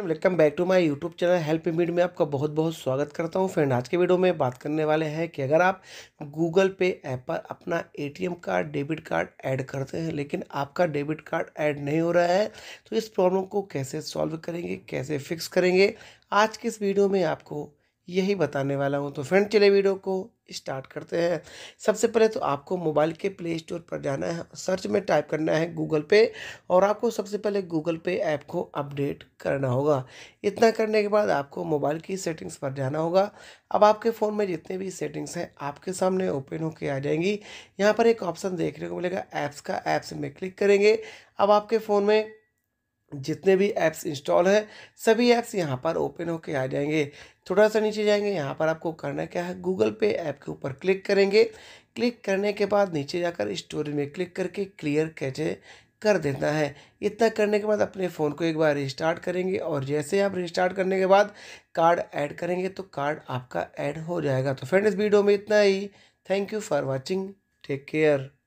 welcome back to my YouTube channel help मीड में आपका बहुत बहुत स्वागत करता हूं फ्रेंड आज के वीडियो में बात करने वाले हैं कि अगर आप गूगल पे ऐप पर अपना ATM card debit card add करते हैं लेकिन आपका डेबिट कार्ड ऐड नहीं हो रहा है तो इस प्रॉब्लम को कैसे सॉल्व करेंगे कैसे फिक्स करेंगे आज के इस वीडियो में आपको यही बताने वाला हूँ तो फ्रेंड चले वीडियो को स्टार्ट करते हैं सबसे पहले तो आपको मोबाइल के प्ले स्टोर पर जाना है सर्च में टाइप करना है गूगल पे और आपको सबसे पहले गूगल पे ऐप को अपडेट करना होगा इतना करने के बाद आपको मोबाइल की सेटिंग्स पर जाना होगा अब आपके फ़ोन में जितने भी सेटिंग्स हैं आपके सामने ओपन होकर आ जाएंगी यहाँ पर एक ऑप्शन देखने को मिलेगा ऐप्स का ऐप्स में क्लिक करेंगे अब आपके फ़ोन में जितने भी ऐप्स इंस्टॉल हैं सभी ऐप्स यहाँ पर ओपन होके आ जाएंगे थोड़ा सा नीचे जाएंगे यहाँ पर आपको करना क्या है गूगल पे ऐप के ऊपर क्लिक करेंगे क्लिक करने के बाद नीचे जाकर स्टोरी में क्लिक करके क्लियर कैचे कर देना है इतना करने के बाद अपने फ़ोन को एक बार रिस्टार्ट करेंगे और जैसे आप रिस्टार्ट करने के बाद कार्ड ऐड करेंगे तो कार्ड आपका ऐड हो जाएगा तो फ्रेंड इस वीडियो में इतना ही thank you for watching take care